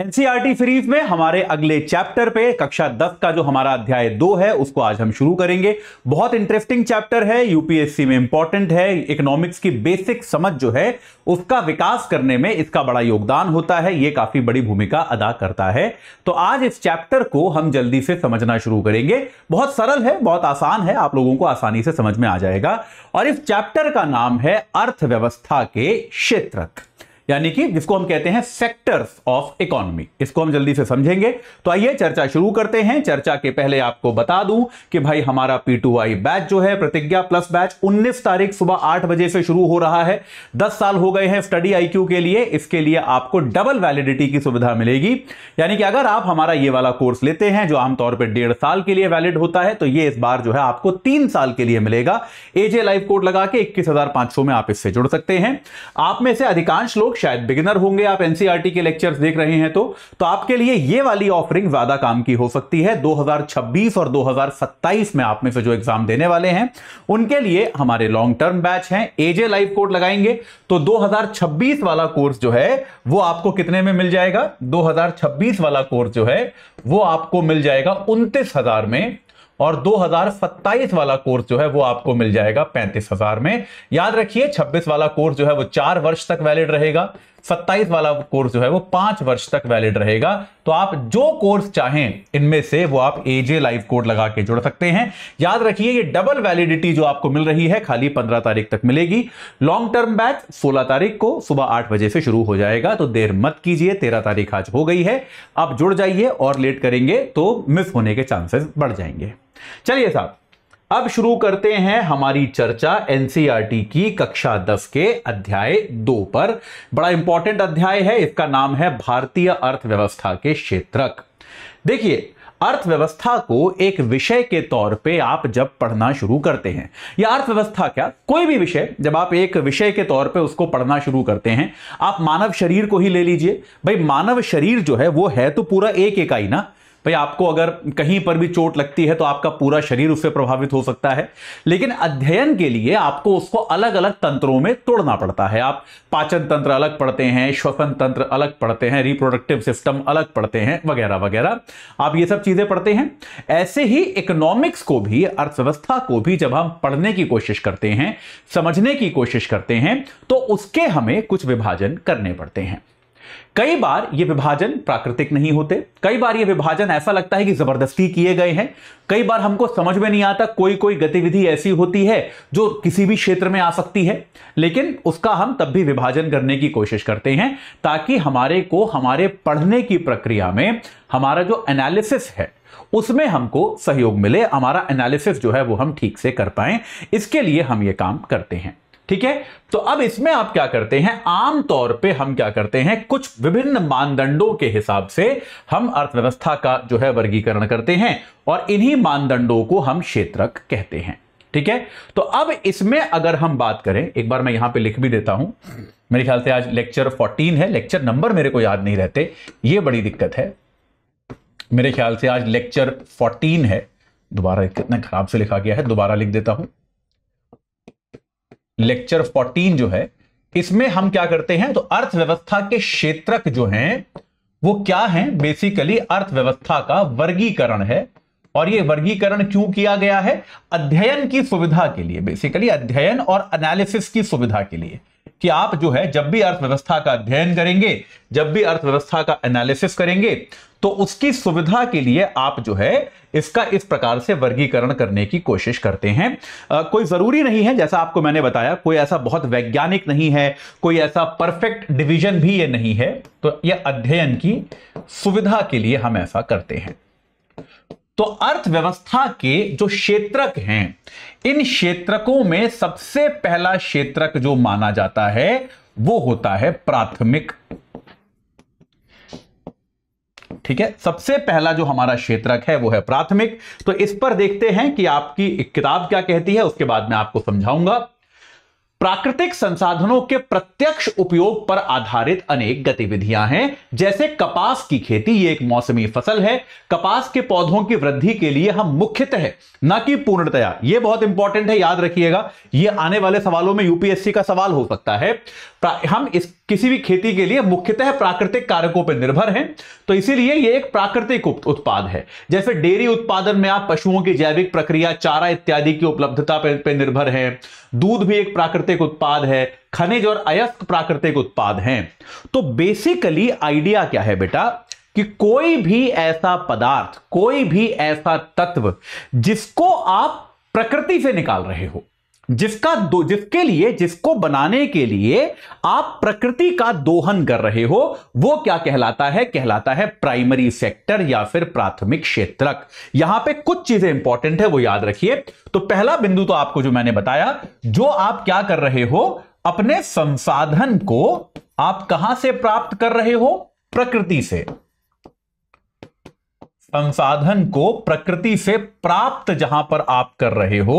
NCERT series में हमारे अगले चैप्टर पे कक्षा 10 का जो हमारा अध्याय दो है उसको आज हम शुरू करेंगे बहुत इंटरेस्टिंग चैप्टर है यूपीएससी में इंपॉर्टेंट है इकोनॉमिक्स की बेसिक समझ जो है उसका विकास करने में इसका बड़ा योगदान होता है ये काफी बड़ी भूमिका अदा करता है तो आज इस चैप्टर को हम जल्दी से समझना शुरू करेंगे बहुत सरल है बहुत आसान है आप लोगों को आसानी से समझ में आ जाएगा और इस चैप्टर का नाम है अर्थव्यवस्था के क्षेत्रक यानी कि जिसको हम कहते हैं सेक्टर्स ऑफ इकोनॉमी इसको हम जल्दी से समझेंगे तो आइए चर्चा शुरू करते हैं चर्चा के पहले आपको बता दूं कि भाई हमारा पी बैच जो है प्रतिज्ञा प्लस बैच 19 तारीख सुबह 8 बजे से शुरू हो रहा है 10 साल हो गए हैं स्टडी आई के लिए इसके लिए आपको डबल वैलिडिटी की सुविधा मिलेगी यानी कि अगर आप हमारा ये वाला कोर्स लेते हैं जो आमतौर पर डेढ़ साल के लिए वैलिड होता है तो ये इस बार जो है आपको तीन साल के लिए मिलेगा एजे लाइव कोड लगा के इक्कीस में आप इससे जुड़ सकते हैं आप में से अधिकांश लोग लोग शायद बिगिनर होंगे आप एनसीईआरटी e के लेक्चर्स देख रहे हैं तो तो आपके लिए ये वाली ऑफरिंग ज्यादा काम की हो सकती है 2026 और 2027 में आप में से जो एग्जाम देने वाले हैं उनके लिए हमारे लॉन्ग टर्म बैच हैं एजे लाइव कोड लगाएंगे तो 2026 वाला कोर्स जो है वो आपको कितने में मिल जाएगा दो वाला कोर्स जो है वो आपको मिल जाएगा उनतीस में और दो वाला कोर्स जो है वो आपको मिल जाएगा पैंतीस हजार में याद रखिए 26 वाला कोर्स जो है वो चार वर्ष तक वैलिड रहेगा सत्ताईस वाला कोर्स जो है वो पांच वर्ष तक वैलिड रहेगा तो आप जो कोर्स चाहें इनमें से वो आप एजे लाइव कोड लगा के जुड़ सकते हैं याद रखिए ये डबल वैलिडिटी जो आपको मिल रही है खाली 15 तारीख तक मिलेगी लॉन्ग टर्म बैच 16 तारीख को सुबह 8 बजे से शुरू हो जाएगा तो देर मत कीजिए तेरह तारीख आज हो गई है आप जुड़ जाइए और लेट करेंगे तो मिस होने के चांसेस बढ़ जाएंगे चलिए साहब अब शुरू करते हैं हमारी चर्चा एनसीईआरटी की कक्षा 10 के अध्याय दो पर बड़ा इंपॉर्टेंट अध्याय है इसका नाम है भारतीय अर्थव्यवस्था के क्षेत्रक देखिए अर्थव्यवस्था को एक विषय के तौर पे आप जब पढ़ना शुरू करते हैं या अर्थव्यवस्था क्या कोई भी विषय जब आप एक विषय के तौर पे उसको पढ़ना शुरू करते हैं आप मानव शरीर को ही ले लीजिए भाई मानव शरीर जो है वो है तो पूरा एक इकाई ना भाई आपको अगर कहीं पर भी चोट लगती है तो आपका पूरा शरीर उससे प्रभावित हो सकता है लेकिन अध्ययन के लिए आपको उसको अलग अलग तंत्रों में तोड़ना पड़ता है आप पाचन तंत्र अलग पढ़ते हैं श्वसन तंत्र अलग पढ़ते हैं रिप्रोडक्टिव सिस्टम अलग पढ़ते हैं वगैरह वगैरह आप ये सब चीजें पढ़ते हैं ऐसे ही इकोनॉमिक्स को भी अर्थव्यवस्था को भी जब हम पढ़ने की कोशिश करते हैं समझने की कोशिश करते हैं तो उसके हमें कुछ विभाजन करने पड़ते हैं कई बार ये विभाजन प्राकृतिक नहीं होते कई बार ये विभाजन ऐसा लगता है कि जबरदस्ती किए गए हैं कई बार हमको समझ में नहीं आता कोई कोई गतिविधि ऐसी होती है जो किसी भी क्षेत्र में आ सकती है लेकिन उसका हम तब भी विभाजन करने की कोशिश करते हैं ताकि हमारे को हमारे पढ़ने की प्रक्रिया में हमारा जो एनालिसिस है उसमें हमको सहयोग मिले हमारा एनालिसिस जो है वो हम ठीक से कर पाए इसके लिए हम ये काम करते हैं ठीक है तो अब इसमें आप क्या करते हैं आमतौर पे हम क्या करते हैं कुछ विभिन्न मानदंडों के हिसाब से हम अर्थव्यवस्था का जो है वर्गीकरण करते हैं और इन्हीं मानदंडों को हम क्षेत्रक कहते हैं ठीक है तो अब इसमें अगर हम बात करें एक बार मैं यहां पे लिख भी देता हूं मेरे ख्याल से आज लेक्चर 14 है लेक्चर नंबर मेरे को याद नहीं रहते ये बड़ी दिक्कत है मेरे ख्याल से आज लेक्चर 14 है दोबारा कितने खराब से लिखा गया है दोबारा लिख देता हूं लेक्चर 14 जो है इसमें हम क्या करते हैं तो अर्थव्यवस्था के क्षेत्रक जो हैं वो क्या हैं बेसिकली अर्थव्यवस्था का वर्गीकरण है और ये वर्गीकरण क्यों किया गया है अध्ययन की सुविधा के लिए बेसिकली अध्ययन और एनालिसिस की सुविधा के लिए कि आप जो है जब भी अर्थव्यवस्था का अध्ययन करेंगे जब भी अर्थव्यवस्था का एनालिसिस करेंगे तो उसकी सुविधा के लिए आप जो है इसका इस प्रकार से वर्गीकरण करने की कोशिश करते हैं आ, कोई ज़रूरी नहीं है जैसा आपको मैंने बताया कोई ऐसा बहुत वैज्ञानिक नहीं है कोई ऐसा परफेक्ट डिवीजन भी ये नहीं है तो यह अध्ययन की सुविधा के लिए हम ऐसा करते हैं तो अर्थव्यवस्था के जो क्षेत्रक हैं इन क्षेत्रकों में सबसे पहला क्षेत्रक जो माना जाता है वो होता है प्राथमिक ठीक है सबसे पहला जो हमारा क्षेत्रक है वो है प्राथमिक तो इस पर देखते हैं कि आपकी किताब क्या कहती है उसके बाद मैं आपको समझाऊंगा प्राकृतिक संसाधनों के प्रत्यक्ष उपयोग पर आधारित अनेक गतिविधियां हैं जैसे कपास की खेती ये एक मौसमी फसल है कपास के पौधों की वृद्धि के लिए हम मुख्यतः न कि पूर्णतया ये बहुत इंपॉर्टेंट है याद रखिएगा ये आने वाले सवालों में यूपीएससी का सवाल हो सकता है हम इस किसी भी खेती के लिए मुख्यतः प्राकृतिक कारकों पर निर्भर हैं तो इसीलिए ये एक प्राकृतिक उत्पाद है जैसे डेयरी उत्पादन में आप पशुओं की जैविक प्रक्रिया चारा इत्यादि की उपलब्धता पर निर्भर हैं दूध भी एक प्राकृतिक उत्पाद है खनिज और अयस्क प्राकृतिक उत्पाद हैं तो बेसिकली आइडिया क्या है बेटा कि कोई भी ऐसा पदार्थ कोई भी ऐसा तत्व जिसको आप प्रकृति से निकाल रहे हो जिसका दो जिसके लिए जिसको बनाने के लिए आप प्रकृति का दोहन कर रहे हो वो क्या कहलाता है कहलाता है प्राइमरी सेक्टर या फिर प्राथमिक क्षेत्रक यहां पे कुछ चीजें इंपॉर्टेंट है वो याद रखिए तो पहला बिंदु तो आपको जो मैंने बताया जो आप क्या कर रहे हो अपने संसाधन को आप कहां से प्राप्त कर रहे हो प्रकृति से संसाधन को प्रकृति से प्राप्त जहां पर आप कर रहे हो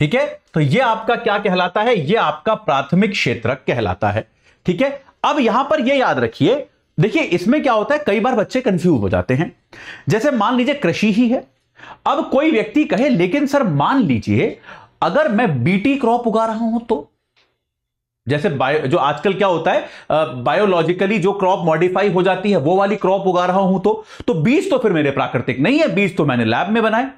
ठीक है तो ये आपका क्या कहलाता है ये आपका प्राथमिक क्षेत्र कहलाता है ठीक है अब यहां पर ये याद रखिए देखिए इसमें क्या होता है कई बार बच्चे कंफ्यूज हो जाते हैं जैसे मान लीजिए कृषि ही है अब कोई व्यक्ति कहे लेकिन सर मान लीजिए अगर मैं बीटी क्रॉप उगा रहा हूं तो जैसे बायो जो आजकल क्या होता है बायोलॉजिकली जो क्रॉप मॉडिफाई हो जाती है वो वाली क्रॉप उगा रहा हूं तो तो बीज तो फिर मेरे प्राकृतिक नहीं है बीज तो मैंने लैब में बनाए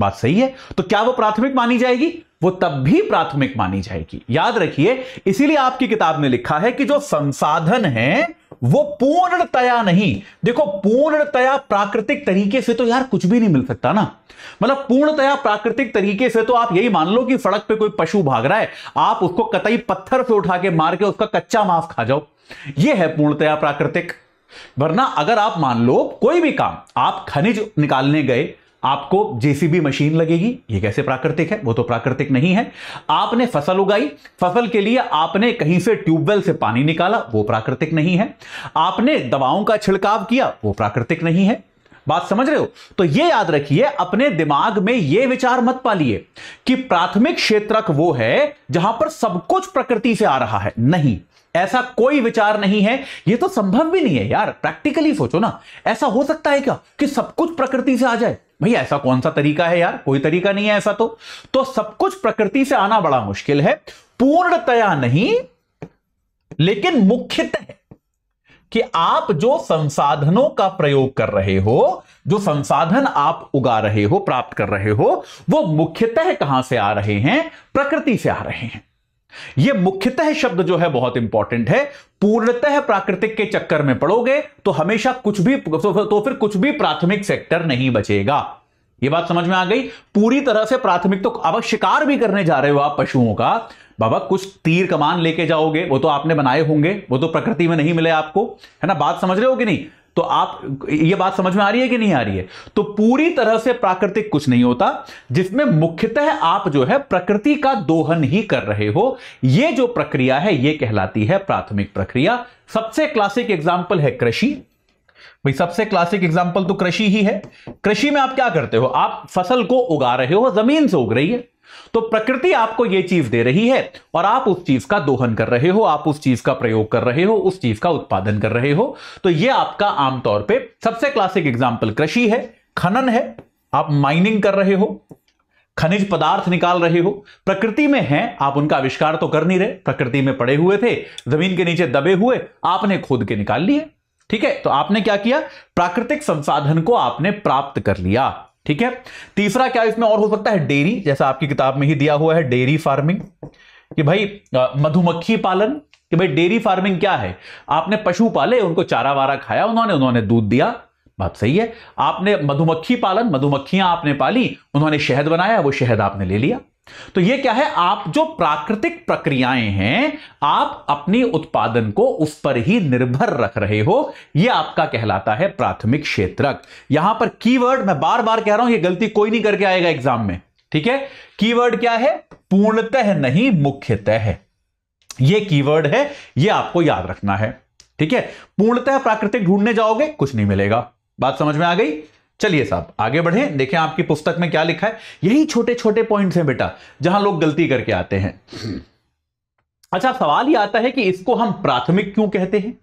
बात सही है तो क्या वो प्राथमिक मानी जाएगी वो तब भी प्राथमिक मानी जाएगी याद रखिए इसीलिए आपकी किताब में लिखा है कि जो संसाधन है वो पूर्णतया नहीं देखो पूर्णतया प्राकृतिक तरीके से तो यार कुछ भी नहीं मिल सकता ना मतलब पूर्णतया प्राकृतिक तरीके से तो आप यही मान लो कि सड़क पे कोई पशु भाग रहा है आप उसको कतई पत्थर से उठा के मार के उसका कच्चा मांस खा जाओ यह है पूर्णतया प्राकृतिक वरना अगर आप मान लो कोई भी काम आप खनिज निकालने गए आपको जेसीबी मशीन लगेगी ये कैसे प्राकृतिक है वो तो प्राकृतिक नहीं है आपने फसल उगाई फसल के लिए आपने कहीं से ट्यूबवेल से पानी निकाला वो प्राकृतिक नहीं है आपने दवाओं का छिड़काव किया वो प्राकृतिक नहीं है बात समझ रहे हो तो ये याद रखिए अपने दिमाग में यह विचार मत पालिए कि प्राथमिक क्षेत्रक वो है जहां पर सब कुछ प्रकृति से आ रहा है नहीं ऐसा कोई विचार नहीं है यह तो संभव भी नहीं है यार प्रैक्टिकली सोचो ना ऐसा हो सकता है क्या कि सब कुछ प्रकृति से आ जाए भाई ऐसा कौन सा तरीका है यार कोई तरीका नहीं है ऐसा तो तो सब कुछ प्रकृति से आना बड़ा मुश्किल है पूर्णतया नहीं लेकिन मुख्यतः कि आप जो संसाधनों का प्रयोग कर रहे हो जो संसाधन आप उगा रहे हो प्राप्त कर रहे हो वो मुख्यतः कहां से आ रहे हैं प्रकृति से आ रहे हैं यह मुख्यतः शब्द जो है बहुत इंपॉर्टेंट है पूर्णतः प्राकृतिक के चक्कर में पड़ोगे तो हमेशा कुछ भी तो फिर तो कुछ भी प्राथमिक सेक्टर नहीं बचेगा यह बात समझ में आ गई पूरी तरह से प्राथमिक तो अब शिकार भी करने जा रहे हो आप पशुओं का बाबा कुछ तीर कमान लेके जाओगे वो तो आपने बनाए होंगे वो तो प्रकृति में नहीं मिले आपको है ना बात समझ रहे हो कि नहीं तो आप ये बात समझ में आ रही है कि नहीं आ रही है तो पूरी तरह से प्राकृतिक कुछ नहीं होता जिसमें मुख्यतः आप जो है प्रकृति का दोहन ही कर रहे हो ये जो प्रक्रिया है ये कहलाती है प्राथमिक प्रक्रिया सबसे क्लासिक एग्जाम्पल है कृषि भाई सबसे क्लासिक एग्जाम्पल तो कृषि ही है कृषि में आप क्या करते हो आप फसल को उगा रहे हो जमीन से उग रही है तो प्रकृति आपको यह चीज दे रही है और आप उस चीज का दोहन कर रहे हो आप उस चीज का प्रयोग कर रहे हो उस चीज का उत्पादन कर रहे हो तो यह आपका आमतौर पर सबसे क्लासिक एग्जाम्पल कृषि है खनन है आप माइनिंग कर रहे हो खनिज पदार्थ निकाल रहे हो प्रकृति में हैं आप उनका आविष्कार तो कर नहीं रहे प्रकृति में पड़े हुए थे जमीन के नीचे दबे हुए आपने खोद के निकाल लिए ठीक है तो आपने क्या किया प्राकृतिक संसाधन को आपने प्राप्त कर लिया ठीक है तीसरा क्या इसमें और हो सकता है डेयरी जैसा आपकी किताब में ही दिया हुआ है डेयरी फार्मिंग कि भाई मधुमक्खी पालन कि भाई डेयरी फार्मिंग क्या है आपने पशु पाले उनको चारा वारा खाया उन्होंने उन्होंने दूध दिया बात सही है आपने मधुमक्खी पालन मधुमक्खियां आपने पाली उन्होंने शहद बनाया वो शहद आपने ले लिया तो ये क्या है आप जो प्राकृतिक प्रक्रियाएं हैं आप अपनी उत्पादन को उस पर ही निर्भर रख रहे हो ये आपका कहलाता है प्राथमिक क्षेत्रक यहां पर कीवर्ड मैं बार बार कह रहा हूं ये गलती कोई नहीं करके आएगा एग्जाम में ठीक है कीवर्ड क्या है पूर्णतः नहीं मुख्यतः ये कीवर्ड है ये आपको याद रखना है ठीक है पूर्णतः प्राकृतिक ढूंढने जाओगे कुछ नहीं मिलेगा बात समझ में आ गई चलिए साहब आगे बढ़े देखें आपकी पुस्तक में क्या लिखा है यही छोटे छोटे पॉइंट्स हैं बेटा जहां लोग गलती करके आते हैं अच्छा सवाल ये आता है कि इसको हम प्राथमिक क्यों कहते हैं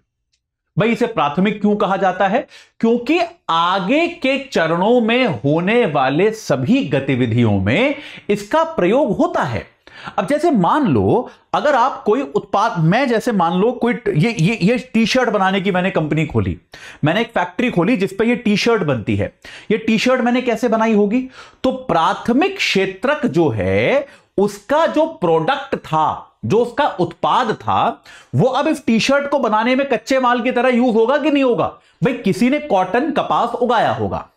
भाई इसे प्राथमिक क्यों कहा जाता है क्योंकि आगे के चरणों में होने वाले सभी गतिविधियों में इसका प्रयोग होता है अब जैसे मान लो अगर आप कोई उत्पाद मैं जैसे मान लो कोई ये ये ये टी शर्ट बनाने की मैंने कंपनी खोली मैंने एक फैक्ट्री खोली जिस पे ये टी शर्ट बनती है ये टी शर्ट मैंने कैसे बनाई होगी तो प्राथमिक क्षेत्रक जो है उसका जो प्रोडक्ट था जो उसका उत्पाद था वो अब इस टी शर्ट को बनाने में कच्चे माल की तरह यूज होगा कि नहीं होगा भाई किसी ने कॉटन कपास उगाया होगा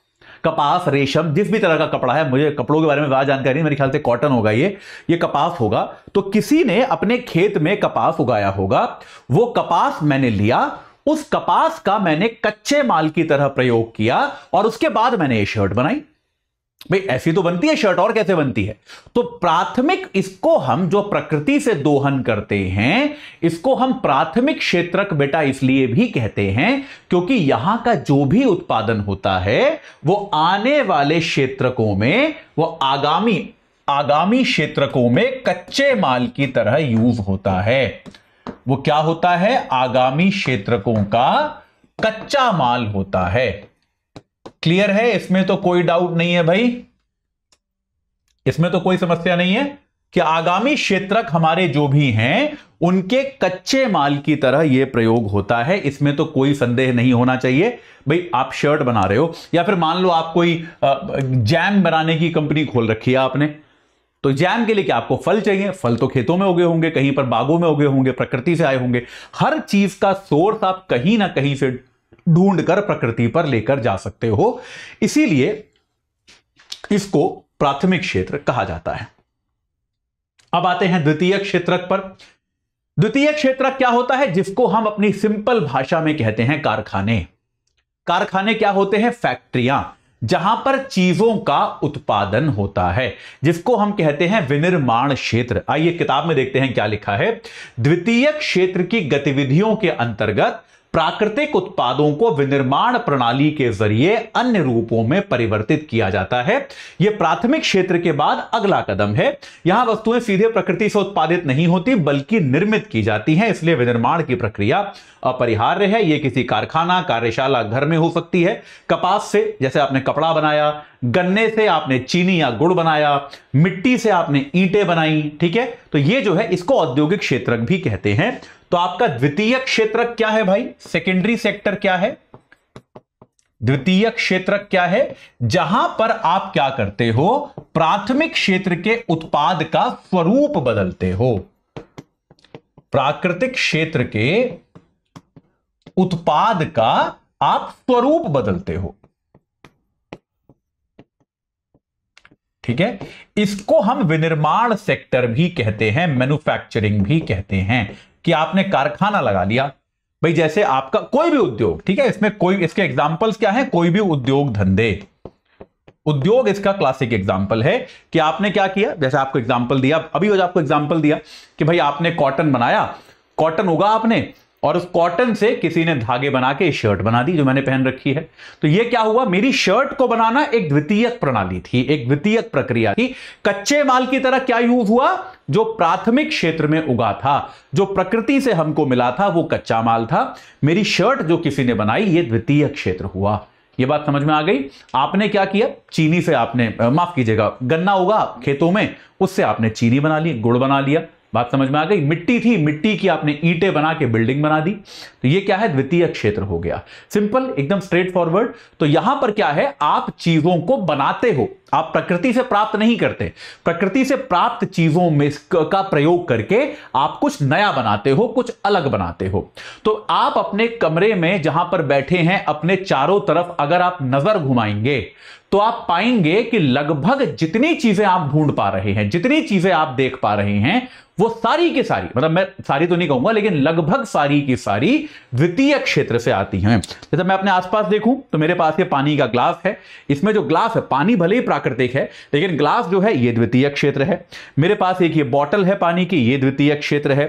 कपास रेशम जिस भी तरह का कपड़ा है मुझे कपड़ों के बारे में ज्यादा जानकारी नहीं मेरे ख्याल से कॉटन होगा ये ये कपास होगा तो किसी ने अपने खेत में कपास उगाया होगा वो कपास मैंने लिया उस कपास का मैंने कच्चे माल की तरह प्रयोग किया और उसके बाद मैंने ये शर्ट बनाई भाई ऐसी तो बनती है शर्ट और कैसे बनती है तो प्राथमिक इसको हम जो प्रकृति से दोहन करते हैं इसको हम प्राथमिक क्षेत्रक बेटा इसलिए भी कहते हैं क्योंकि यहां का जो भी उत्पादन होता है वो आने वाले क्षेत्रकों में वो आगामी आगामी क्षेत्रकों में कच्चे माल की तरह यूज होता है वो क्या होता है आगामी क्षेत्रकों का कच्चा माल होता है क्लियर है इसमें तो कोई डाउट नहीं है भाई इसमें तो कोई समस्या नहीं है कि आगामी क्षेत्रक हमारे जो भी हैं उनके कच्चे माल की तरह यह प्रयोग होता है इसमें तो कोई संदेह नहीं होना चाहिए भाई आप शर्ट बना रहे हो या फिर मान लो आप कोई जैम बनाने की कंपनी खोल रखी है आपने तो जैम के लिए क्या आपको फल चाहिए फल तो खेतों में उगे होंगे कहीं पर बागों में उगे होंगे प्रकृति से आए होंगे हर चीज का सोर्स आप कहीं ना कहीं से ढूंढकर प्रकृति पर लेकर जा सकते हो इसीलिए इसको प्राथमिक क्षेत्र कहा जाता है अब आते हैं द्वितीय क्षेत्र पर द्वितीय क्षेत्र क्या होता है जिसको हम अपनी सिंपल भाषा में कहते हैं कारखाने कारखाने क्या होते हैं फैक्ट्रियां जहां पर चीजों का उत्पादन होता है जिसको हम कहते हैं विनिर्माण क्षेत्र आइए किताब में देखते हैं क्या लिखा है द्वितीय क्षेत्र की गतिविधियों के अंतर्गत प्राकृतिक उत्पादों को विनिर्माण प्रणाली के जरिए अन्य रूपों में परिवर्तित किया जाता है यह प्राथमिक क्षेत्र के बाद अगला कदम है यहां वस्तुएं सीधे प्रकृति से उत्पादित नहीं होती बल्कि निर्मित की जाती हैं इसलिए विनिर्माण की प्रक्रिया अपरिहार्य है यह किसी कारखाना कार्यशाला घर में हो सकती है कपास से जैसे आपने कपड़ा बनाया गन्ने से आपने चीनी या गुड़ बनाया मिट्टी से आपने ईंटे बनाई ठीक है तो ये जो है इसको औद्योगिक क्षेत्र भी कहते हैं तो आपका द्वितीय क्षेत्र क्या है भाई सेकेंडरी सेक्टर क्या है द्वितीय क्षेत्र क्या है जहां पर आप क्या करते हो प्राथमिक क्षेत्र के उत्पाद का स्वरूप बदलते हो प्राकृतिक क्षेत्र के उत्पाद का आप स्वरूप बदलते हो ठीक है इसको हम विनिर्माण सेक्टर भी कहते हैं मैन्युफैक्चरिंग भी कहते हैं कि आपने कारखाना लगा लिया भाई जैसे आपका कोई भी उद्योग ठीक है इसमें कोई इसके एग्जाम्पल्स क्या है कोई भी उद्योग धंधे उद्योग इसका क्लासिक एग्जाम्पल है कि आपने क्या किया जैसे आपको एग्जाम्पल दिया अभी आपको एग्जाम्पल दिया कि भाई आपने कॉटन बनाया कॉटन होगा आपने और उस कॉटन से किसी ने धागे बना के शर्ट बना दी जो मैंने पहन रखी है तो ये क्या हुआ मेरी शर्ट को बनाना एक द्वितीयक प्रणाली थी एक द्वितीयक प्रक्रिया थी कच्चे माल की तरह क्या यूज हुआ जो प्राथमिक क्षेत्र में उगा था जो प्रकृति से हमको मिला था वो कच्चा माल था मेरी शर्ट जो किसी ने बनाई ये द्वितीय क्षेत्र हुआ ये बात समझ में आ गई आपने क्या किया चीनी से आपने माफ कीजिएगा गन्ना होगा खेतों में उससे आपने चीनी बना ली गुड़ बना लिया बात समझ में आ गई मिट्टी थी मिट्टी की आपने ईटे बना के बिल्डिंग बना दी तो ये क्या है द्वितीय क्षेत्र हो गया सिंपल एकदम स्ट्रेट फॉरवर्ड तो यहां पर क्या है आप चीजों को बनाते हो आप प्रकृति से प्राप्त नहीं करते प्रकृति से प्राप्त चीजों में का प्रयोग करके आप कुछ नया बनाते हो कुछ अलग बनाते हो तो आप अपने कमरे में जहां पर बैठे हैं अपने चारों तरफ अगर आप नजर घुमाएंगे तो आप पाएंगे कि लगभग जितनी चीजें आप ढूंढ पा रहे हैं जितनी चीजें आप देख पा रहे हैं वो सारी की सारी मतलब मैं सारी तो नहीं कहूंगा लेकिन लगभग सारी की सारी द्वितीय क्षेत्र से आती हैं जैसे मैं अपने आसपास देखूं तो मेरे पास ये पानी का ग्लास है इसमें जो ग्लास है पानी भले ही प्राकृतिक है लेकिन ग्लास जो है ये द्वितीय क्षेत्र है मेरे पास एक ये बॉटल है पानी की ये द्वितीय क्षेत्र है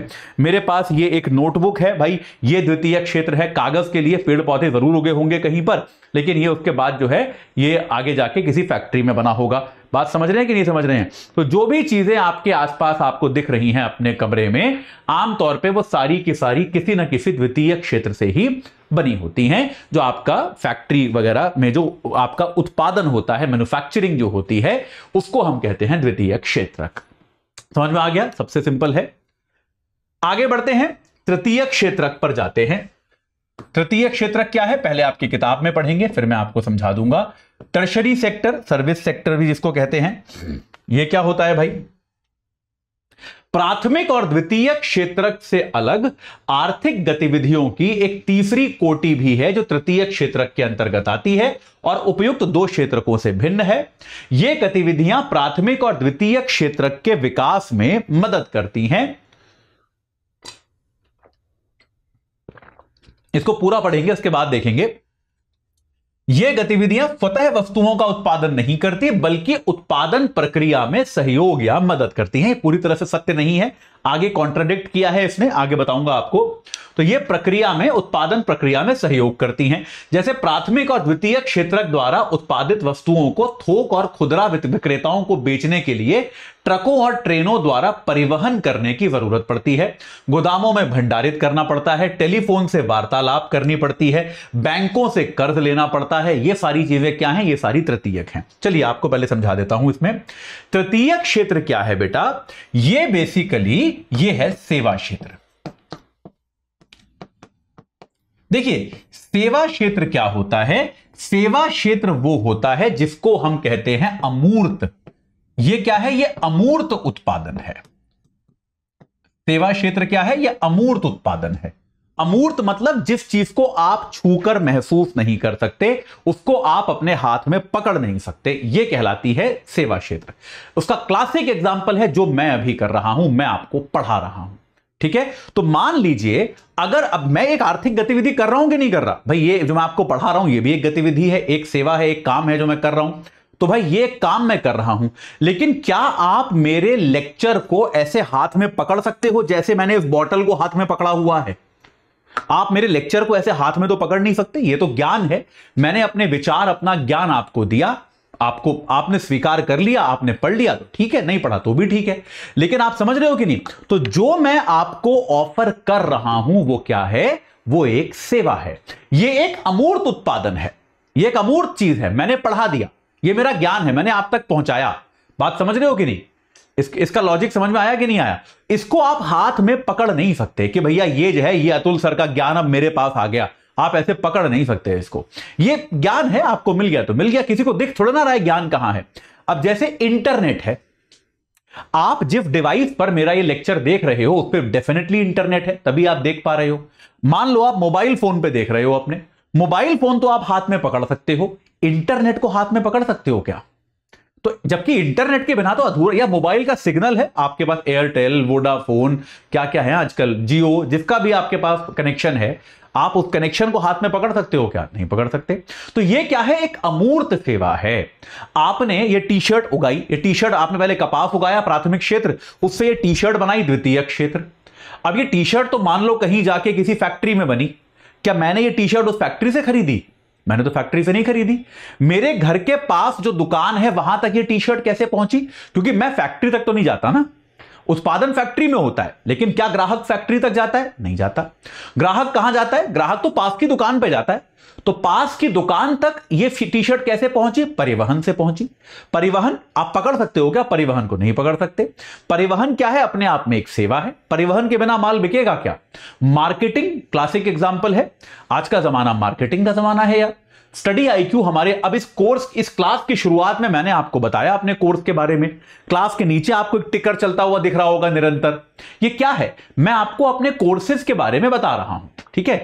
मेरे पास ये एक नोटबुक है भाई ये द्वितीय क्षेत्र है कागज के लिए पेड़ पौधे जरूर उगे होंगे कहीं पर लेकिन ये उसके बाद जो है ये आगे जाके किसी फैक्ट्री में बना होगा बात समझ रहे हैं कि नहीं समझ रहे हैं तो जो भी चीजें आपके आसपास आपको दिख रही हैं अपने कमरे में आमतौर पे वो सारी की सारी किसी ना किसी द्वितीय क्षेत्र से ही बनी होती हैं जो आपका फैक्ट्री वगैरह में जो आपका उत्पादन होता है मैन्युफैक्चरिंग जो होती है उसको हम कहते हैं द्वितीय क्षेत्रक समझ में आ गया सबसे सिंपल है आगे बढ़ते हैं तृतीय क्षेत्रक पर जाते हैं तृतीय क्षेत्र क्या है पहले आपकी किताब में पढ़ेंगे फिर मैं आपको समझा दूंगा टर्शरी सेक्टर सर्विस सेक्टर भी जिसको कहते हैं यह क्या होता है भाई प्राथमिक और द्वितीय क्षेत्र से अलग आर्थिक गतिविधियों की एक तीसरी कोटि भी है जो तृतीय क्षेत्र के अंतर्गत आती है और उपयुक्त दो क्षेत्रकों से भिन्न है ये गतिविधियां प्राथमिक और द्वितीय क्षेत्र के विकास में मदद करती हैं इसको पूरा पढ़ेंगे उसके बाद देखेंगे ये गतिविधियां फतेह वस्तुओं का उत्पादन नहीं करती बल्कि उत्पादन प्रक्रिया में सहयोग या मदद करती हैं पूरी तरह से सत्य नहीं है आगे कॉन्ट्राडिक्ट किया है इसने आगे बताऊंगा आपको तो ये प्रक्रिया में उत्पादन प्रक्रिया में सहयोग करती हैं जैसे प्राथमिक और द्वितीय क्षेत्रक द्वारा उत्पादित वस्तुओं को थोक और खुदरा विक्रेताओं को बेचने के लिए ट्रकों और ट्रेनों द्वारा परिवहन करने की जरूरत पड़ती है गोदामों में भंडारित करना पड़ता है टेलीफोन से वार्तालाप करनी पड़ती है बैंकों से कर्ज लेना पड़ता है ये सारी चीजें क्या हैं ये सारी तृतीयक हैं चलिए आपको पहले समझा देता हूं इसमें तृतीय क्षेत्र क्या है बेटा ये बेसिकली ये है सेवा क्षेत्र देखिए सेवा क्षेत्र क्या होता है सेवा क्षेत्र वो होता है जिसको हम कहते हैं अमूर्त ये क्या है ये अमूर्त उत्पादन है सेवा क्षेत्र क्या है यह अमूर्त उत्पादन है अमूर्त मतलब जिस चीज को आप छूकर महसूस नहीं कर सकते उसको आप अपने हाथ में पकड़ नहीं सकते यह कहलाती है सेवा क्षेत्र उसका क्लासिक एग्जाम्पल है जो मैं अभी कर रहा हूं मैं आपको पढ़ा रहा हूं ठीक है तो मान लीजिए अगर अब मैं एक आर्थिक गतिविधि कर रहा हूं कि नहीं कर रहा भाई ये जो मैं आपको पढ़ा रहा हूं ये भी एक गतिविधि है एक सेवा है एक काम है जो मैं कर रहा हूं तो भाई ये काम मैं कर रहा हूं लेकिन क्या आप मेरे लेक्चर को ऐसे हाथ में पकड़ सकते हो जैसे मैंने इस बॉटल को हाथ में पकड़ा हुआ है आप मेरे लेक्चर को ऐसे हाथ में तो पकड़ नहीं सकते ये तो ज्ञान है मैंने अपने विचार अपना ज्ञान आपको दिया आपको आपने स्वीकार कर लिया आपने पढ़ लिया तो ठीक है नहीं पढ़ा तो भी ठीक है लेकिन आप समझ रहे हो कि नहीं तो जो मैं आपको ऑफर कर रहा हूं वो क्या है वो एक सेवा है ये एक अमूर्त उत्पादन है ये एक अमूर्त चीज है मैंने पढ़ा दिया ये मेरा ज्ञान है मैंने आप तक पहुंचाया बात समझ रहे हो कि नहीं इस, इसका लॉजिक समझ में आया कि नहीं आया इसको आप हाथ में पकड़ नहीं सकते कि भैया ये जो है ये अतुल सर का ज्ञान अब मेरे पास आ गया आप ऐसे पकड़ नहीं सकते इसको ये ज्ञान है आपको मिल गया तो मिल गया किसी को दिख थोड़ा ना रहा है ज्ञान कहां है अब जैसे इंटरनेट है आप जिस डिवाइस पर मेरा ये लेक्चर देख रहे हो उस पर डेफिनेटली इंटरनेट है तभी आप देख पा रहे हो मान लो आप मोबाइल फोन पे देख रहे हो अपने मोबाइल फोन तो आप हाथ में पकड़ सकते हो इंटरनेट को हाथ में पकड़ सकते हो क्या तो जबकि इंटरनेट के बिना तो अधूरा या मोबाइल का सिग्नल है आपके पास एयरटेल वोडाफोन क्या क्या है आजकल जियो जिसका भी आपके पास कनेक्शन है आप उस कनेक्शन को हाथ में पकड़ सकते हो क्या नहीं पकड़ सकते तो ये क्या है एक अमूर्त सेवा है आपने ये टी शर्ट उगाई ये टी शर्ट आपने पहले कपास उगाया प्राथमिक क्षेत्र उससे ये टी शर्ट बनाई द्वितीय क्षेत्र अब ये टी शर्ट तो मान लो कहीं जाके किसी फैक्ट्री में बनी क्या मैंने ये टी शर्ट उस फैक्ट्री से खरीदी मैंने तो फैक्ट्री से नहीं खरीदी मेरे घर के पास जो दुकान है वहां तक ये टी शर्ट कैसे पहुंची क्योंकि मैं फैक्ट्री तक तो नहीं जाता ना उत्पादन फैक्ट्री में होता है लेकिन क्या ग्राहक फैक्ट्री तक जाता है नहीं जाता ग्राहक कहां जाता है ग्राहक तो पास की दुकान पर जाता है तो पास की दुकान तक ये टी शर्ट कैसे पहुंची परिवहन से पहुंची परिवहन आप पकड़ सकते हो क्या परिवहन को नहीं पकड़ सकते परिवहन क्या है अपने आप में एक सेवा है परिवहन के बिना माल बिकेगा क्या मार्केटिंग क्लासिक एग्जाम्पल है आज का जमाना मार्केटिंग का जमाना है यार स्टडी आईक्यू हमारे अब इस कोर्स इस क्लास की शुरुआत में मैंने आपको बताया अपने कोर्स के बारे में क्लास के नीचे आपको एक टिकर चलता हुआ दिख रहा होगा निरंतर ये क्या है मैं आपको अपने कोर्सेज के बारे में बता रहा हूं ठीक है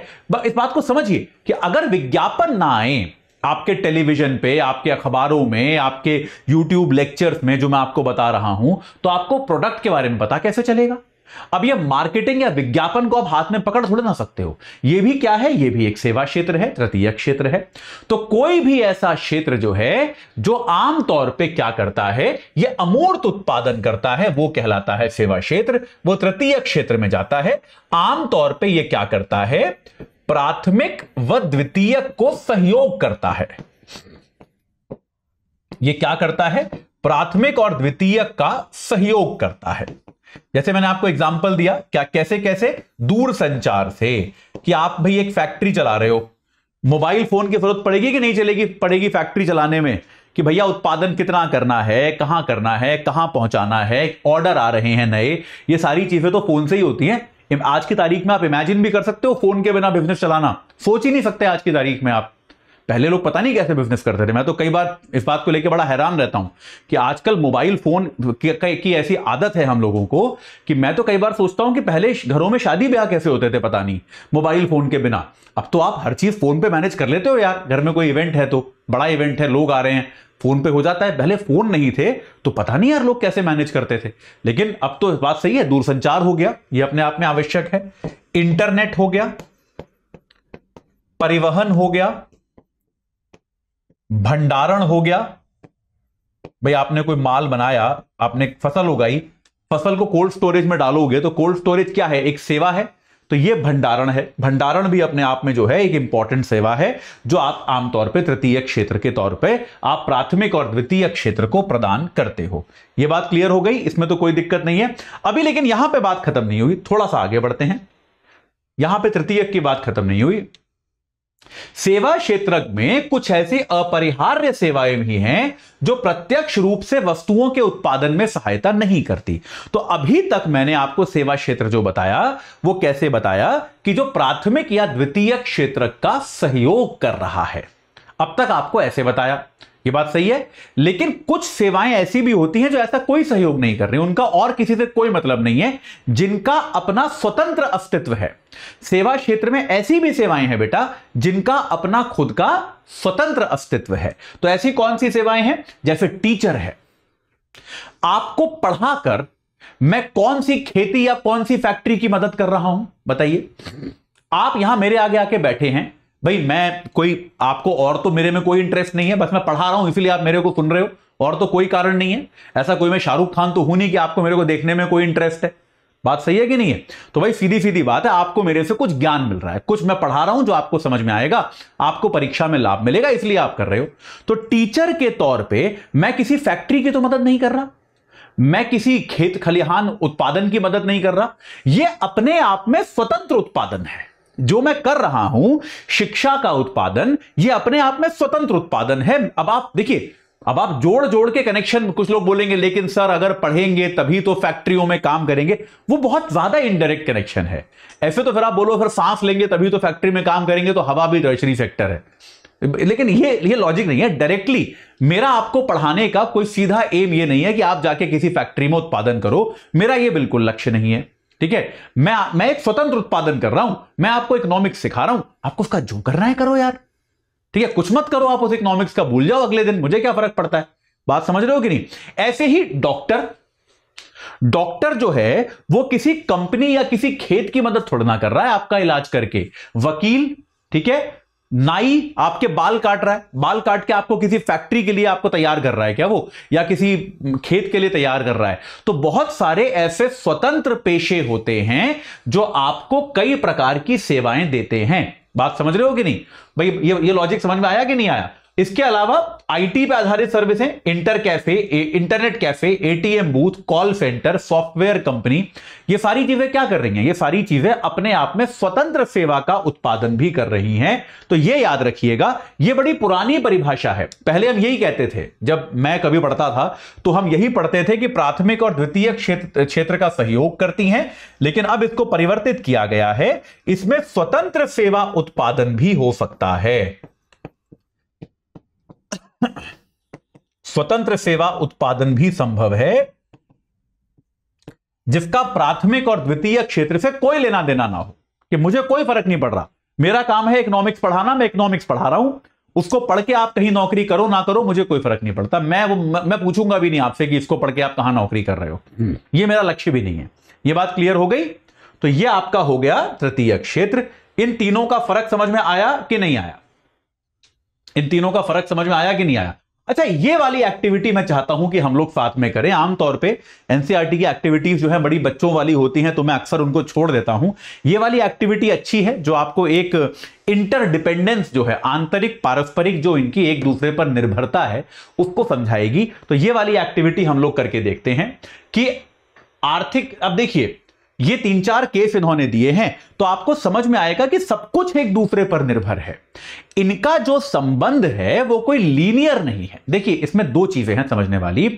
इस बात को समझिए कि अगर विज्ञापन ना आए आपके टेलीविजन पे आपके अखबारों में आपके यूट्यूब लेक्चर्स में जो मैं आपको बता रहा हूं तो आपको प्रोडक्ट के बारे में पता कैसे चलेगा अब ये मार्केटिंग या विज्ञापन को आप हाथ में पकड़ थोड़े ना सकते हो ये भी क्या है ये भी एक सेवा क्षेत्र है तृतीय क्षेत्र है तो कोई भी ऐसा क्षेत्र जो है जो आमतौर पे क्या करता है ये अमूर्त उत्पादन करता है वो कहलाता है सेवा क्षेत्र वो तृतीय क्षेत्र में जाता है आमतौर पर यह क्या करता है प्राथमिक व द्वितीय को सहयोग करता है यह क्या करता है प्राथमिक और द्वितीय का सहयोग करता है जैसे मैंने आपको एग्जाम्पल दिया क्या कैसे कैसे दूर संचार से कि आप भाई एक फैक्ट्री चला रहे हो मोबाइल फोन की जरूरत पड़ेगी कि नहीं चलेगी पड़ेगी फैक्ट्री चलाने में कि भैया उत्पादन कितना करना है कहां करना है कहां पहुंचाना है ऑर्डर आ रहे हैं नए ये सारी चीजें तो फोन से ही होती हैं आज की तारीख में आप इमेजिन भी कर सकते हो फोन के बिना बिजनेस चलाना सोच ही नहीं सकते आज की तारीख में आप पहले लोग पता नहीं कैसे बिजनेस करते थे मैं तो कई बार इस बात को लेकर बड़ा हैरान रहता हूं कि आजकल मोबाइल फोन की ऐसी आदत है हम लोगों को कि मैं तो कई बार सोचता हूं कि पहले घरों में शादी ब्याह कैसे होते थे पता नहीं मोबाइल फोन के बिना अब तो आप हर चीज फोन पे मैनेज कर लेते हो यार घर में कोई इवेंट है तो बड़ा इवेंट है लोग आ रहे हैं फोन पे हो जाता है पहले फोन नहीं थे तो पता नहीं यार लोग कैसे मैनेज करते थे लेकिन अब तो बात सही है दूरसंचार हो गया ये अपने आप में आवश्यक है इंटरनेट हो गया परिवहन हो गया भंडारण हो गया भाई आपने कोई माल बनाया आपने फसल उगाई फसल को कोल्ड स्टोरेज में डालोगे तो कोल्ड स्टोरेज क्या है एक सेवा है तो ये भंडारण है भंडारण भी अपने आप में जो है एक इंपॉर्टेंट सेवा है जो आप आमतौर पर तृतीय क्षेत्र के तौर पे आप प्राथमिक और द्वितीय क्षेत्र को प्रदान करते हो यह बात क्लियर हो गई इसमें तो कोई दिक्कत नहीं है अभी लेकिन यहां पर बात खत्म नहीं हुई थोड़ा सा आगे बढ़ते हैं यहां पे तृतीयक की बात खत्म नहीं हुई सेवा क्षेत्र में कुछ ऐसी अपरिहार्य सेवाएं भी हैं जो प्रत्यक्ष रूप से वस्तुओं के उत्पादन में सहायता नहीं करती तो अभी तक मैंने आपको सेवा क्षेत्र जो बताया वो कैसे बताया कि जो प्राथमिक या द्वितीय क्षेत्र का सहयोग कर रहा है अब तक आपको ऐसे बताया ये बात सही है लेकिन कुछ सेवाएं ऐसी भी होती हैं जो ऐसा कोई सहयोग नहीं कर रही उनका और किसी से कोई मतलब नहीं है जिनका अपना स्वतंत्र अस्तित्व है सेवा क्षेत्र में ऐसी भी सेवाएं हैं बेटा जिनका अपना खुद का स्वतंत्र अस्तित्व है तो ऐसी कौन सी सेवाएं हैं जैसे टीचर है आपको पढ़ाकर मैं कौन सी खेती या कौन सी फैक्ट्री की मदद कर रहा हूं बताइए आप यहां मेरे आगे आके बैठे हैं भाई मैं कोई आपको और तो मेरे में कोई इंटरेस्ट नहीं है बस मैं पढ़ा रहा हूं इसलिए आप मेरे को सुन रहे हो और तो कोई कारण नहीं है ऐसा कोई मैं शाहरुख खान तो हूं नहीं कि आपको मेरे को देखने में कोई इंटरेस्ट है बात सही है कि नहीं है तो भाई सीधी सीधी बात है आपको मेरे से कुछ ज्ञान मिल रहा है कुछ मैं पढ़ा रहा हूं जो आपको समझ में आएगा आपको परीक्षा में लाभ मिलेगा इसलिए आप कर रहे हो तो टीचर के तौर पे मैं किसी फैक्ट्री की तो मदद नहीं कर रहा मैं किसी खेत खलिहान उत्पादन की मदद नहीं कर रहा यह अपने आप में स्वतंत्र उत्पादन है जो मैं कर रहा हूं शिक्षा का उत्पादन यह अपने आप में स्वतंत्र उत्पादन है अब आप देखिए अब आप जोड़ जोड़ के कनेक्शन कुछ लोग बोलेंगे लेकिन सर अगर पढ़ेंगे तभी तो फैक्ट्रियों में काम करेंगे वो बहुत ज्यादा इनडायरेक्ट कनेक्शन है ऐसे तो फिर आप बोलो फिर सांस लेंगे तभी तो फैक्ट्री में काम करेंगे तो हवा भी दर्शनी सेक्टर है लेकिन ये ये लॉजिक नहीं है डायरेक्टली मेरा आपको पढ़ाने का कोई सीधा एम ये नहीं है कि आप जाके किसी फैक्ट्री में उत्पादन करो मेरा ये बिल्कुल लक्ष्य नहीं है ठीक है मैं मैं एक स्वतंत्र उत्पादन कर रहा हूं मैं आपको इकोनॉमिक्स सिखा रहा हूं आपको उसका जो करना है करो यार ठीक है कुछ मत करो आप उस इकोनॉमिक्स का भूल जाओ अगले दिन मुझे क्या फर्क पड़ता है बात समझ रहे हो कि नहीं ऐसे ही डॉक्टर डॉक्टर जो है वो किसी कंपनी या किसी खेत की मदद थोड़ा ना कर रहा है आपका इलाज करके वकील ठीक है नाई आपके बाल काट रहा है बाल काट के आपको किसी फैक्ट्री के लिए आपको तैयार कर रहा है क्या वो या किसी खेत के लिए तैयार कर रहा है तो बहुत सारे ऐसे स्वतंत्र पेशे होते हैं जो आपको कई प्रकार की सेवाएं देते हैं बात समझ रहे हो कि नहीं भाई ये ये लॉजिक समझ में आया कि नहीं आया इसके अलावा आईटी पे आधारित सर्विस है inter cafe internet cafe ATM booth call centre software company ये सारी चीजें क्या कर रही हैं ये सारी चीजें अपने आप में स्वतंत्र सेवा का उत्पादन भी कर रही हैं तो ये याद रखिएगा ये बड़ी पुरानी परिभाषा है पहले हम यही कहते थे जब मैं कभी पढ़ता था तो हम यही पढ़ते थे कि प्राथमिक और द्वितीय क्षेत्र क्षेत्र का सहयोग करती हैं लेकिन अब इसको परिवर्तित किया गया है इसमें स्वतंत्र सेवा उत्पादन भी हो सकता है स्वतंत्र सेवा उत्पादन भी संभव है जिसका प्राथमिक और द्वितीय क्षेत्र से कोई लेना देना ना हो कि मुझे कोई फर्क नहीं पड़ रहा मेरा काम है इकोनॉमिक्स पढ़ाना मैं इकोनॉमिक्स पढ़ा रहा हूं उसको पढ़ के आप कहीं नौकरी करो ना करो मुझे कोई फर्क नहीं पड़ता मैं वो मैं पूछूंगा भी नहीं आपसे कि इसको पढ़ के आप कहां नौकरी कर रहे हो हम्म। ये मेरा लक्ष्य भी नहीं है ये बात क्लियर हो गई तो ये आपका हो गया तृतीय क्षेत्र इन तीनों का फर्क समझ में आया कि नहीं आया इन तीनों का फर्क समझ में आया कि नहीं आया अच्छा ये वाली एक्टिविटी मैं चाहता हूं कि हम लोग साथ में करें आमतौर पे एनसीईआरटी e की एक्टिविटीज जो है बड़ी बच्चों वाली होती हैं तो मैं अक्सर उनको छोड़ देता हूं ये वाली एक्टिविटी अच्छी है जो आपको एक इंटरडिपेंडेंस जो है आंतरिक पारस्परिक जो इनकी एक दूसरे पर निर्भरता है उसको समझाएगी तो ये वाली एक्टिविटी हम लोग करके देखते हैं कि आर्थिक अब देखिए ये तीन चार केस इन्होंने दिए हैं तो आपको समझ में आएगा कि सब कुछ एक दूसरे पर निर्भर है इनका जो संबंध है वो कोई लीनियर नहीं है देखिए इसमें दो चीजें हैं समझने वाली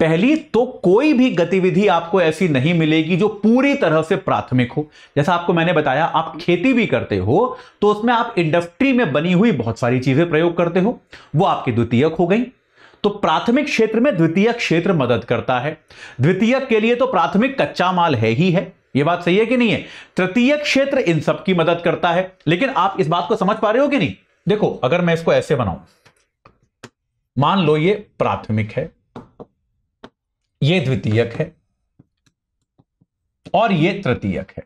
पहली तो कोई भी गतिविधि आपको ऐसी नहीं मिलेगी जो पूरी तरह से प्राथमिक हो जैसा आपको मैंने बताया आप खेती भी करते हो तो उसमें आप इंडस्ट्री में बनी हुई बहुत सारी चीजें प्रयोग करते हो वो आपकी द्वितीयक हो गई तो प्राथमिक क्षेत्र में द्वितीय क्षेत्र मदद करता है द्वितीयक के लिए तो प्राथमिक कच्चा माल है ही है ये बात सही है कि नहीं है तृतीय क्षेत्र इन सब की मदद करता है लेकिन आप इस बात को समझ पा रहे हो कि नहीं देखो अगर मैं इसको ऐसे बनाऊं मान लो ये प्राथमिक है ये द्वितीयक है और ये तृतीयक है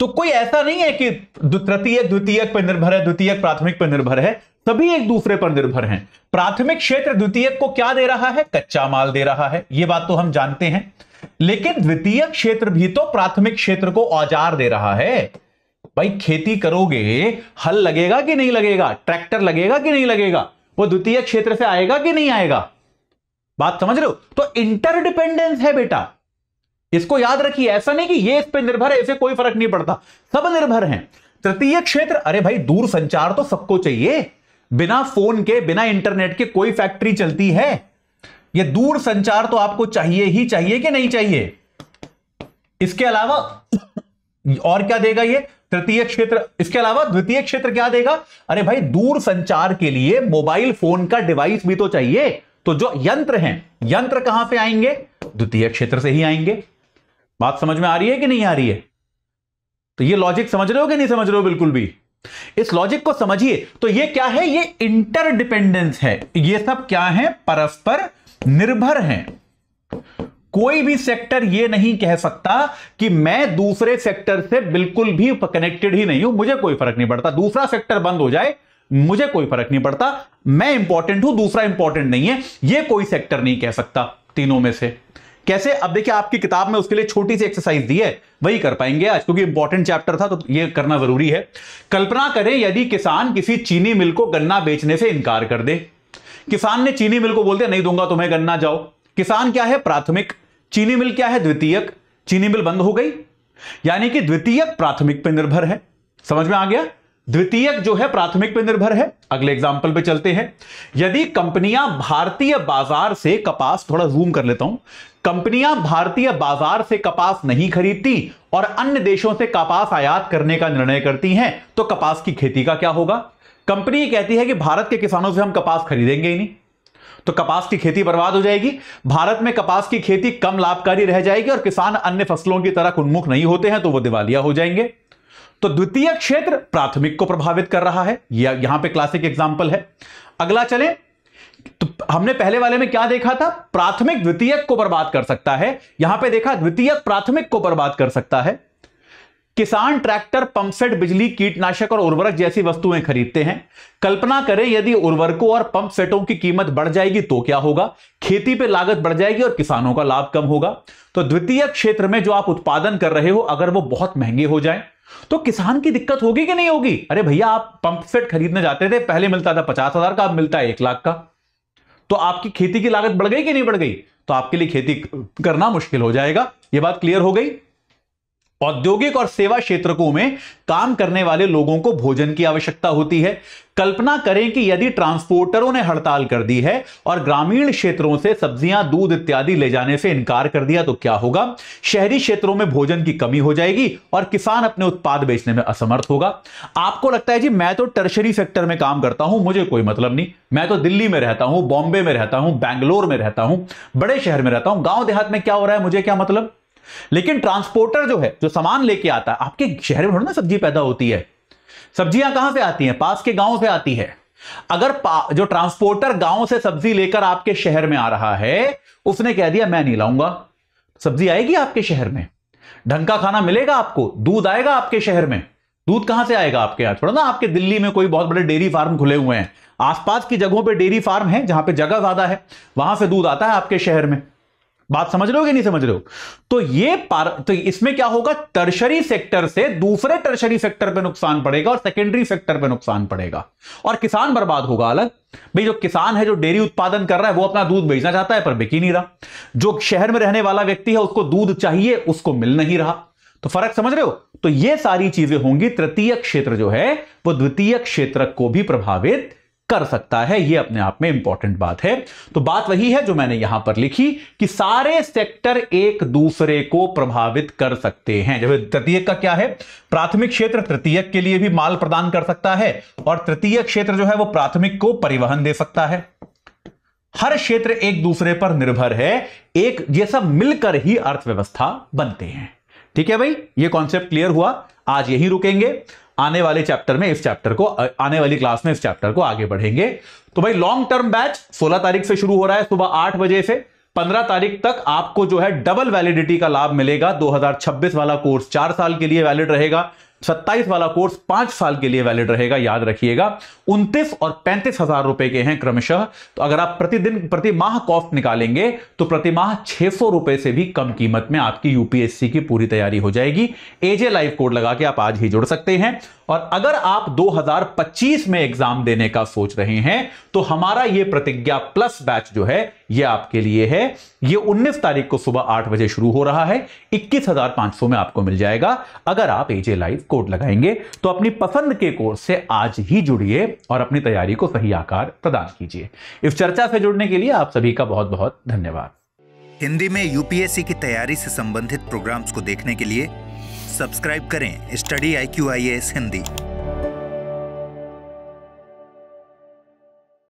तो कोई ऐसा नहीं है कि तृतीयक द्वितीयक पर निर्भर है द्वितीयक प्राथमिक पर निर्भर है सभी एक दूसरे पर निर्भर हैं प्राथमिक क्षेत्र द्वितीयक को क्या दे रहा है कच्चा माल दे रहा है यह बात तो हम जानते हैं लेकिन द्वितीय क्षेत्र भी तो प्राथमिक क्षेत्र को औजार दे रहा है भाई खेती करोगे हल लगेगा कि नहीं लगेगा ट्रैक्टर लगेगा कि नहीं लगेगा वो द्वितीय क्षेत्र से आएगा कि नहीं आएगा बात समझ रहे हो तो इंटरडिपेंडेंस है बेटा इसको याद रखिए ऐसा नहीं कि ये इस पर निर्भर है इसे कोई फर्क नहीं पड़ता सब निर्भर हैं तृतीय क्षेत्र अरे भाई दूर संचार तो सबको चाहिए बिना फोन के बिना इंटरनेट के कोई फैक्ट्री चलती है ये दूर संचार तो आपको चाहिए ही चाहिए कि नहीं चाहिए इसके अलावा और क्या देगा ये तृतीय क्षेत्र इसके अलावा द्वितीय क्षेत्र क्या देगा अरे भाई दूर संचार के लिए मोबाइल फोन का डिवाइस भी तो चाहिए तो जो यंत्र हैं यंत्र कहां से आएंगे द्वितीय क्षेत्र से ही आएंगे बात समझ में आ रही है कि नहीं आ रही है तो ये लॉजिक समझ रहे हो कि नहीं समझ रहे हो बिल्कुल भी इस लॉजिक को समझिए तो ये क्या है ये इंटरडिपेंडेंस है ये सब क्या है परस्पर निर्भर हैं कोई भी सेक्टर यह नहीं कह सकता कि मैं दूसरे सेक्टर से बिल्कुल भी कनेक्टेड ही नहीं हूं मुझे कोई फर्क नहीं पड़ता दूसरा सेक्टर बंद हो जाए मुझे कोई फर्क नहीं पड़ता मैं इंपॉर्टेंट हूं दूसरा इंपॉर्टेंट नहीं है यह कोई सेक्टर नहीं कह सकता तीनों में से कैसे अब देखिए आपकी किताब में उसके लिए छोटी सी एक्सरसाइज दी है वही कर पाएंगे आज क्योंकि इंपॉर्टेंट चैप्टर था तो यह करना जरूरी है कल्पना करें यदि किसान किसी चीनी मिल को गन्ना बेचने से इनकार कर दे किसान ने चीनी मिल को बोल दिया नहीं दूंगा तुम्हें गन्ना जाओ किसान क्या है प्राथमिक चीनी मिल क्या है द्वितीयक चीनी मिल बंद हो गई यानी कि द्वितीयक प्राथमिक पर निर्भर है समझ में आ गया द्वितीयक जो है प्राथमिक पर निर्भर है अगले एग्जाम्पल पे चलते हैं यदि कंपनियां भारतीय बाजार से कपास थोड़ा जूम कर लेता हूं कंपनियां भारतीय बाजार से कपास नहीं खरीदती और अन्य देशों से कपास आयात करने का निर्णय करती हैं तो कपास की खेती का क्या होगा कंपनी ये कहती है कि भारत के किसानों से हम कपास खरीदेंगे ही नहीं तो कपास की खेती बर्बाद हो जाएगी भारत में कपास की खेती कम लाभकारी रह जाएगी और किसान अन्य फसलों की तरह उन्मुख नहीं होते हैं तो वो दिवालिया हो जाएंगे तो द्वितीय क्षेत्र प्राथमिक को प्रभावित कर रहा है यह यहां पे क्लासिक एग्जाम्पल है अगला चले तो हमने पहले वाले में क्या देखा था प्राथमिक द्वितीयक को बर्बाद कर सकता है यहां पे देखा द्वितीयक प्राथमिक को बर्बाद कर सकता है किसान ट्रैक्टर पंपसेट बिजली कीटनाशक और उर्वरक जैसी वस्तुएं खरीदते हैं कल्पना करें यदि उर्वरकों और पंप सेटों की कीमत बढ़ जाएगी तो क्या होगा खेती पे लागत बढ़ जाएगी और किसानों का लाभ कम होगा तो द्वितीय क्षेत्र में जो आप उत्पादन कर रहे हो अगर वो बहुत महंगे हो जाए तो किसान की दिक्कत होगी कि नहीं होगी अरे भैया आप पंप सेट खरीदने जाते थे पहले मिलता था पचास हजार का अब मिलता है एक लाख का तो आपकी खेती की लागत बढ़ गई कि नहीं बढ़ गई तो आपके लिए खेती करना मुश्किल हो जाएगा यह बात क्लियर हो गई औद्योगिक और सेवा क्षेत्रों में काम करने वाले लोगों को भोजन की आवश्यकता होती है कल्पना करें कि यदि ट्रांसपोर्टरों ने हड़ताल कर दी है और ग्रामीण क्षेत्रों से सब्जियां दूध इत्यादि ले जाने से इनकार कर दिया तो क्या होगा शहरी क्षेत्रों में भोजन की कमी हो जाएगी और किसान अपने उत्पाद बेचने में असमर्थ होगा आपको लगता है जी मैं तो टर्शरी सेक्टर में काम करता हूं मुझे कोई मतलब नहीं मैं तो दिल्ली में रहता हूं बॉम्बे में रहता हूं बैंगलोर में रहता हूं बड़े शहर में रहता हूं गांव देहात में क्या हो रहा है मुझे क्या मतलब लेकिन ट्रांसपोर्टर जो है जो सामान लेके आता है आपके शहर में ना सब्जी पैदा होती है सब्जियां कहां से आती हैं पास के गांव से आती है अगर जो ट्रांसपोर्टर गांव से सब्जी लेकर आपके शहर में आ रहा है उसने कह दिया मैं नहीं लाऊंगा सब्जी आएगी आपके शहर में ढंग का खाना मिलेगा आपको दूध आएगा आपके शहर में दूध कहां से आएगा आपके यहाँ छोड़ो ना आपके दिल्ली में कोई बहुत बड़े डेयरी फार्म खुले हुए हैं आसपास की जगहों पे डेयरी फार्म है जहां पे जगह ज्यादा है वहां से दूध आता है आपके शहर में बात समझ रहे हो कि नहीं समझ रहे हो तो ये पार तो इसमें क्या होगा टर्शरी सेक्टर से दूसरे टर्शरी सेक्टर पे नुकसान पड़ेगा और सेकेंडरी सेक्टर पे नुकसान पड़ेगा और किसान बर्बाद होगा अलग भाई जो किसान है जो डेयरी उत्पादन कर रहा है वो अपना दूध बेचना चाहता है पर बिकी नहीं रहा जो शहर में रहने वाला व्यक्ति है उसको दूध चाहिए उसको मिल नहीं रहा तो फर्क समझ रहे हो तो ये सारी चीजें होंगी तृतीय क्षेत्र जो है वो द्वितीय क्षेत्र को भी प्रभावित कर सकता है यह अपने आप में इंपॉर्टेंट बात है तो बात वही है जो मैंने यहां पर लिखी कि सारे सेक्टर एक दूसरे को प्रभावित कर सकते हैं जब तृतीय का क्या है प्राथमिक क्षेत्र तृतीय के लिए भी माल प्रदान कर सकता है और तृतीय क्षेत्र जो है वो प्राथमिक को परिवहन दे सकता है हर क्षेत्र एक दूसरे पर निर्भर है एक ये सब मिलकर ही अर्थव्यवस्था बनते हैं ठीक है भाई ये कॉन्सेप्ट क्लियर हुआ आज यही रुकेंगे आने वाले चैप्टर में इस चैप्टर को आने वाली क्लास में इस चैप्टर को आगे बढ़ेंगे तो भाई लॉन्ग टर्म बैच 16 तारीख से शुरू हो रहा है सुबह आठ बजे से 15 तारीख तक आपको जो है डबल वैलिडिटी का लाभ मिलेगा 2026 वाला कोर्स चार साल के लिए वैलिड रहेगा सत्ताईस वाला कोर्स पांच साल के लिए वैलिड रहेगा याद रखिएगा उनतीस और पैंतीस हजार रुपए के हैं क्रमशः तो अगर आप प्रतिदिन प्रति माह कॉस्ट निकालेंगे तो प्रति माह छह सौ रुपए से भी कम कीमत में आपकी यूपीएससी की पूरी तैयारी हो जाएगी एजे लाइव कोड लगा के आप आज ही जुड़ सकते हैं और अगर आप 2025 में एग्जाम देने का सोच रहे हैं तो हमारा यह प्रतिज्ञा प्लस बैच जो है ये आपके लिए है ये 19 तारीख को सुबह 8 बजे शुरू हो रहा है 21,500 में आपको मिल जाएगा अगर आप एजे लाइव कोड लगाएंगे तो अपनी पसंद के कोर्स से आज ही जुड़िए और अपनी तैयारी को सही आकार प्रदान कीजिए इस चर्चा से जुड़ने के लिए आप सभी का बहुत बहुत धन्यवाद हिंदी में यूपीएससी की तैयारी से संबंधित प्रोग्राम्स को देखने के लिए सब्सक्राइब करें study I Q I S Hindi